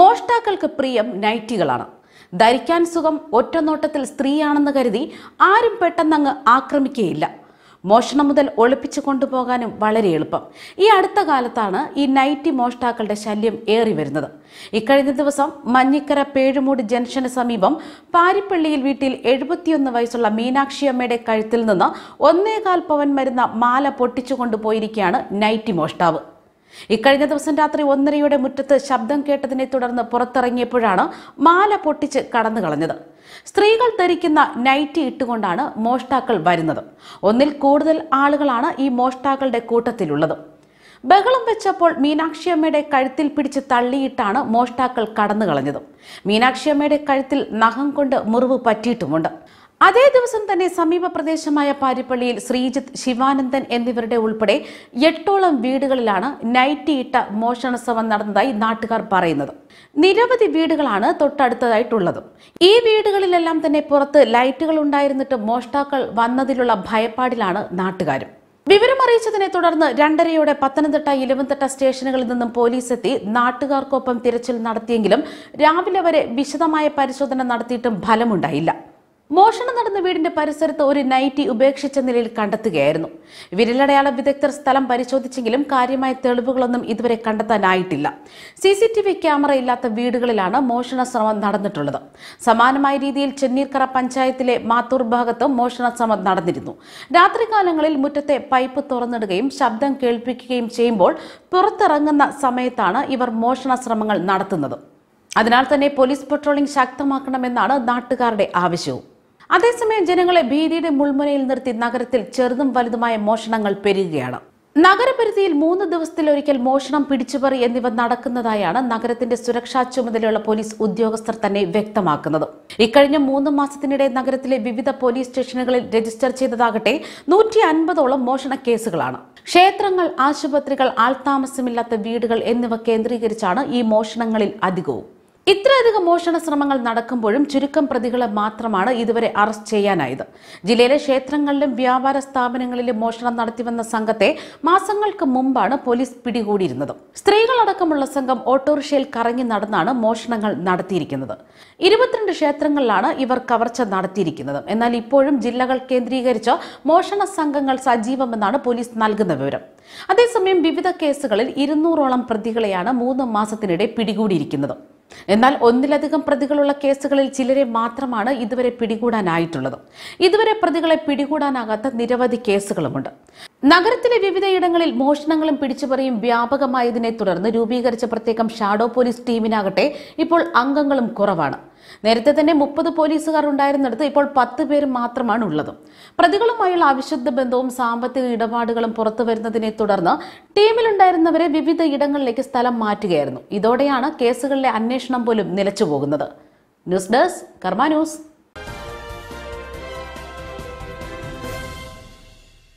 മോഷ്ടാക്കൾക്ക് പ്രിയം നൈറ്റികളാണ് ധരിക്കാൻ സുഖം ഒറ്റനോട്ടത്തിൽ സ്ത്രീയാണെന്ന് കരുതി ആരും പെട്ടെന്നങ്ങ് ആക്രമിക്കുകയില്ല മോഷണം മുതൽ ഒളിപ്പിച്ചു കൊണ്ടുപോകാനും വളരെ എളുപ്പം ഈ അടുത്ത കാലത്താണ് ഈ നൈറ്റി മോഷ്ടാക്കളുടെ ശല്യം ഏറി വരുന്നത് ഇക്കഴിഞ്ഞ ദിവസം മഞ്ഞിക്കര പേഴുമൂട് ജംഗ്ഷന് സമീപം പാരിപ്പള്ളിയിൽ വീട്ടിൽ എഴുപത്തിയൊന്ന് വയസ്സുള്ള മീനാക്ഷി അമ്മയുടെ കഴുത്തിൽ നിന്ന് ഒന്നേകാൽ പവൻ മരുന്ന മാല പൊട്ടിച്ചു കൊണ്ടുപോയിരിക്കുകയാണ് നൈറ്റി മോഷ്ടാവ് ഇക്കഴിഞ്ഞ ദിവസം രാത്രി ഒന്നരയുടെ മുറ്റത്ത് ശബ്ദം കേട്ടതിനെ തുടർന്ന് പുറത്തിറങ്ങിയപ്പോഴാണ് മാല പൊട്ടിച്ച് കടന്നു കളഞ്ഞത് സ്ത്രീകൾ ധരിക്കുന്ന നൈറ്റി ഇട്ടുകൊണ്ടാണ് മോഷ്ടാക്കൾ വരുന്നത് ഒന്നിൽ കൂടുതൽ ആളുകളാണ് ഈ മോഷ്ടാക്കളുടെ കൂട്ടത്തിലുള്ളത് ബഹളം വെച്ചപ്പോൾ മീനാക്ഷിയമ്മയുടെ കഴുത്തിൽ പിടിച്ച് തള്ളിയിട്ടാണ് മോഷ്ടാക്കൾ കടന്നു കളഞ്ഞത് മീനാക്ഷിയമ്മയുടെ കഴുത്തിൽ നഖം കൊണ്ട് മുറിവ് പറ്റിയിട്ടുമുണ്ട് അതേ ദിവസം തന്നെ സമീപ പ്രദേശമായ പാരിപ്പള്ളിയിൽ ശ്രീജിത്ത് ശിവാനന്ദൻ എന്നിവരുടെ ഉൾപ്പെടെ എട്ടോളം വീടുകളിലാണ് നൈറ്റിയിട്ട മോഷണ ശ്രമം നടന്നതായി നാട്ടുകാർ പറയുന്നത് നിരവധി വീടുകളാണ് തൊട്ടടുത്തതായിട്ടുള്ളത് ഈ വീടുകളിലെല്ലാം തന്നെ പുറത്ത് ലൈറ്റുകൾ ഉണ്ടായിരുന്നിട്ട് മോഷ്ടാക്കൾ വന്നതിലുള്ള ഭയപ്പാടിലാണ് നാട്ടുകാരും വിവരമറിയിച്ചതിനെ തുടർന്ന് രണ്ടരയോടെ പത്തനംതിട്ട ഇലവൻതിട്ട സ്റ്റേഷനുകളിൽ നിന്നും പോലീസ് എത്തി നാട്ടുകാർക്കൊപ്പം തിരച്ചിൽ നടത്തിയെങ്കിലും രാവിലെ വരെ വിശദമായ പരിശോധന നടത്തിയിട്ടും ഫലമുണ്ടായില്ല മോഷണം നടന്ന വീടിന്റെ പരിസരത്ത് ഒരു നൈറ്റി ഉപേക്ഷിച്ച നിലയിൽ കണ്ടെത്തുകയായിരുന്നു വിരലടയാള വിദഗ്ധർ സ്ഥലം പരിശോധിച്ചെങ്കിലും കാര്യമായ തെളിവുകളൊന്നും ഇതുവരെ കണ്ടെത്താനായിട്ടില്ല C C T V camera ഇല്ലാത്ത വീടുകളിലാണ് മോഷണ ശ്രമം നടന്നിട്ടുള്ളത് സമാനമായ രീതിയിൽ ചെന്നീർക്കര പഞ്ചായത്തിലെ മാത്തൂർ ഭാഗത്ത് മോഷണ ശ്രമം നടന്നിരുന്നു രാത്രികാലങ്ങളിൽ മുറ്റത്തെ പൈപ്പ് തുറന്നിടുകയും ശബ്ദം കേൾപ്പിക്കുകയും ചെയ്യുമ്പോൾ പുറത്തിറങ്ങുന്ന സമയത്താണ് ഇവർ മോഷണ ശ്രമങ്ങൾ നടത്തുന്നത് അതിനാൽ തന്നെ പോലീസ് പട്രോളിംഗ് ശക്തമാക്കണമെന്നാണ് നാട്ടുകാരുടെ ആവശ്യവും അതേസമയം ജനങ്ങളെ ഭീതിയുടെ മുൾമുനയിൽ നിർത്തി നഗരത്തിൽ ചെറുതും വലുതുമായ മോഷണങ്ങൾ പെരുകയാണ് നഗരപരിധിയിൽ മൂന്ന് ദിവസത്തിലൊരിക്കൽ മോഷണം പിടിച്ചുപറി എന്നിവ നടക്കുന്നതായാണ് നഗരത്തിന്റെ സുരക്ഷാ ചുമതലയുള്ള പോലീസ് ഉദ്യോഗസ്ഥർ തന്നെ വ്യക്തമാക്കുന്നത് ഇക്കഴിഞ്ഞ മൂന്ന് മാസത്തിനിടെ നഗരത്തിലെ വിവിധ പോലീസ് സ്റ്റേഷനുകളിൽ രജിസ്റ്റർ ചെയ്തതാകട്ടെ നൂറ്റി അൻപതോളം മോഷണ കേസുകളാണ് ക്ഷേത്രങ്ങൾ ആശുപത്രികൾ ആൾതാമസമില്ലാത്ത വീടുകൾ എന്നിവ കേന്ദ്രീകരിച്ചാണ് ഈ മോഷണങ്ങളിൽ അധികവും ഇത്രയധികം മോഷണ ശ്രമങ്ങൾ നടക്കുമ്പോഴും ചുരുക്കം പ്രതികളെ മാത്രമാണ് ഇതുവരെ അറസ്റ്റ് ചെയ്യാനായത് ജില്ലയിലെ ക്ഷേത്രങ്ങളിലും വ്യാപാര സ്ഥാപനങ്ങളിലും മോഷണം നടത്തിവന്ന സംഘത്തെ മാസങ്ങൾക്ക് മുമ്പാണ് പോലീസ് പിടികൂടിയിരുന്നത് സ്ത്രീകളടക്കമുള്ള സംഘം ഓട്ടോറിക്ഷയിൽ കറങ്ങി നടന്നാണ് മോഷണങ്ങൾ നടത്തിയിരിക്കുന്നത് ഇരുപത്തിരണ്ട് ക്ഷേത്രങ്ങളിലാണ് ഇവർ കവർച്ച നടത്തിയിരിക്കുന്നത് എന്നാൽ ഇപ്പോഴും ജില്ലകൾ കേന്ദ്രീകരിച്ച് മോഷണ സംഘങ്ങൾ സജീവമെന്നാണ് പോലീസ് നൽകുന്ന വിവരം അതേസമയം വിവിധ കേസുകളിൽ ഇരുന്നൂറോളം പ്രതികളെയാണ് മൂന്ന് മാസത്തിനിടെ പിടികൂടിയിരിക്കുന്നത് എന്നാൽ ഒന്നിലധികം പ്രതികളുള്ള കേസുകളിൽ ചിലരെ മാത്രമാണ് ഇതുവരെ പിടികൂടാനായിട്ടുള്ളത് ഇതുവരെ പ്രതികളെ പിടികൂടാനാകാത്ത നിരവധി കേസുകളുമുണ്ട് നഗരത്തിലെ വിവിധയിടങ്ങളിൽ മോഷണങ്ങളും പിടിച്ചുപറിയും വ്യാപകമായതിനെ തുടർന്ന് രൂപീകരിച്ച പ്രത്യേകം ഷാഡോ പോലീസ് ടീമിനാകട്ടെ ഇപ്പോൾ അംഗങ്ങളും കുറവാണ് നേരത്തെ തന്നെ മുപ്പത് പോലീസുകാർ ഉണ്ടായിരുന്നിടത്ത് ഇപ്പോൾ പത്ത് പേർ മാത്രമാണ് ഉള്ളത് പ്രതികളുമായുള്ള അവിശുദ്ധ ബന്ധവും സാമ്പത്തിക ഇടപാടുകളും പുറത്തു വരുന്നതിനെ തുടർന്ന് ടീമിലുണ്ടായിരുന്നവരെ വിവിധ ഇടങ്ങളിലേക്ക് സ്ഥലം മാറ്റുകയായിരുന്നു ഇതോടെയാണ് കേസുകളിലെ അന്വേഷണം പോലും നിലച്ചു പോകുന്നത് ന്യൂസ് ഡെസ്ക് കർമ്മ ന്യൂസ്